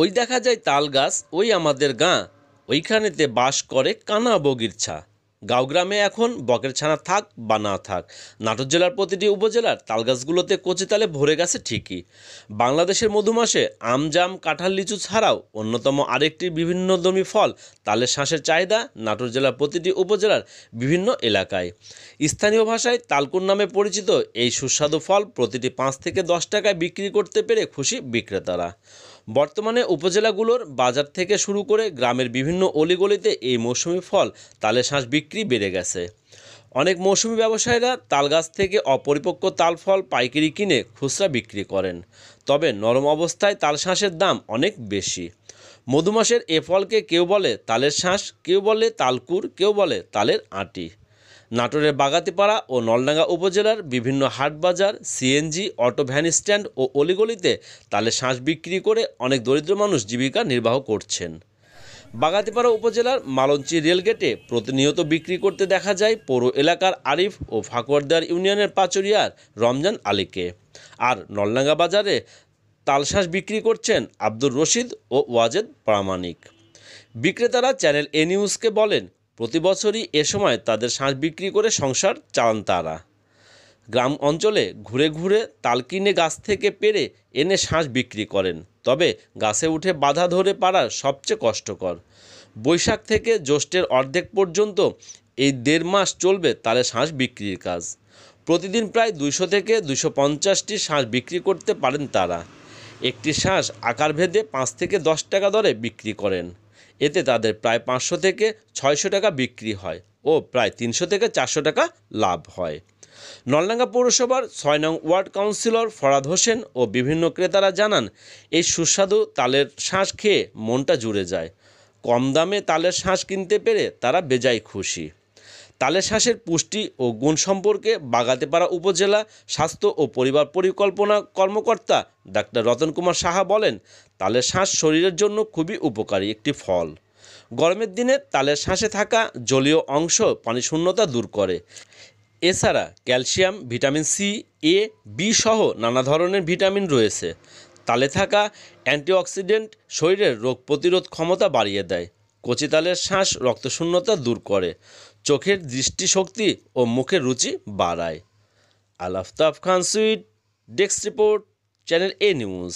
ওই দেখা যায় তাল গাছ ওই আমাদের গাঁ ওইখানেতে বাস করে কানা বগিরছা গাঁওগ্রামে এখন বকের ছানা থাক বা না থাক নাটোর জেলার প্রতিটি উপজেলার তালগাছগুলোতে কচিতালে ভরে গেছে ঠিকই বাংলাদেশের মধুমাসে আম জাম কাঁঠাল লিচু ছাড়াও অন্যতম আরেকটি বিভিন্ন দমি ফল তালের শাঁসের চাহিদা নাটোর জেলার প্রতিটি উপজেলার বিভিন্ন এলাকায় স্থানীয় ভাষায় তালকুন নামে পরিচিত এই সুস্বাদু ফল প্রতিটি পাঁচ থেকে দশ টাকায় বিক্রি করতে পেরে খুশি বিক্রেতারা বর্তমানে উপজেলাগুলোর বাজার থেকে শুরু করে গ্রামের বিভিন্ন অলিগলিতে এই মৌসুমি ফল তালে শাঁস বিক্রি বেড়ে গেছে অনেক মৌসুমি ব্যবসায়ীরা তাল গাছ থেকে অপরিপক্ক তাল ফল পাইকারি কিনে খুচরা বিক্রি করেন তবে নরম অবস্থায় তাল শাঁসের দাম অনেক বেশি মধুমাসের এ ফলকে কেউ বলে তালের শাঁস কেউ বলে তালকুর কেউ বলে তালের আটি নাটোরের বাগাতিপাড়া ও নলডাঙ্গা উপজেলার বিভিন্ন হাটবাজার সিএনজি অটো ভ্যান স্ট্যান্ড ও অলিগলিতে তালে শাঁস বিক্রি করে অনেক দরিদ্র মানুষ জীবিকা নির্বাহ করছেন বাগাতিপাড়া উপজেলার মালঞ্চি রেলগেটে প্রতিনিয়ত বিক্রি করতে দেখা যায় পৌর এলাকার আরিফ ও ফাঁকুয়ারদার ইউনিয়নের পাচুরিয়ার রমজান আলীকে আর নলডাঙ্গা বাজারে তালশাঁস বিক্রি করছেন আব্দুর রশিদ ও ওয়াজেদ প্রামাণিক বিক্রেতারা চ্যানেল এ নিউজকে বলেন প্রতি বছরই এ সময় তাদের শাঁস বিক্রি করে সংসার চালান তারা গ্রাম অঞ্চলে ঘুরে ঘুরে তাল কিনে গাছ থেকে পেরে এনে শাঁস বিক্রি করেন তবে গাছে উঠে বাধা ধরে পারা সবচেয়ে কষ্টকর বৈশাখ থেকে জ্যৈষ্ঠের অর্ধেক পর্যন্ত এই দেড় মাস চলবে তালে শাঁস বিক্রির কাজ প্রতিদিন প্রায় দুইশো থেকে দুইশো পঞ্চাশটি শাঁস বিক্রি করতে পারেন তারা একটি শাঁস আকারভেদে পাঁচ থেকে দশ টাকা দরে বিক্রি করেন এতে তাদের প্রায় পাঁচশো থেকে ছয়শো টাকা বিক্রি হয় ও প্রায় তিনশো থেকে চারশো টাকা লাভ হয় নলডাঙ্গা পৌরসভার ছয় নং ওয়ার্ড কাউন্সিলর ফরাদ হোসেন ও বিভিন্ন ক্রেতারা জানান এই সুস্বাদু তালের শাঁস খেয়ে মনটা জুড়ে যায় কম দামে তালের শাঁস কিনতে পেরে তারা বেজায় খুশি তালে শ্বাসের পুষ্টি ও গুণ সম্পর্কে বাগাতেপাড়া উপজেলা স্বাস্থ্য ও পরিবার পরিকল্পনা কর্মকর্তা ডাক্তার রতন কুমার সাহা বলেন তালের শ্বাস শরীরের জন্য খুবই উপকারী একটি ফল গরমের দিনে তালের শ্বাসে থাকা জলীয় অংশ পানি শূন্যতা দূর করে এছাড়া calcium vitamin C A B সহ নানা ধরনের ভিটামিন রয়েছে তালে থাকা অ্যান্টিঅক্সিডেন্ট শরীরের রোগ প্রতিরোধ ক্ষমতা বাড়িয়ে দেয় কচিতালের শ্বাস রক্তশূন্যতা দূর করে চোখের দৃষ্টিশক্তি ও মুখের রুচি বাড়ায় Alaftaf Khan sweet desk report channel A news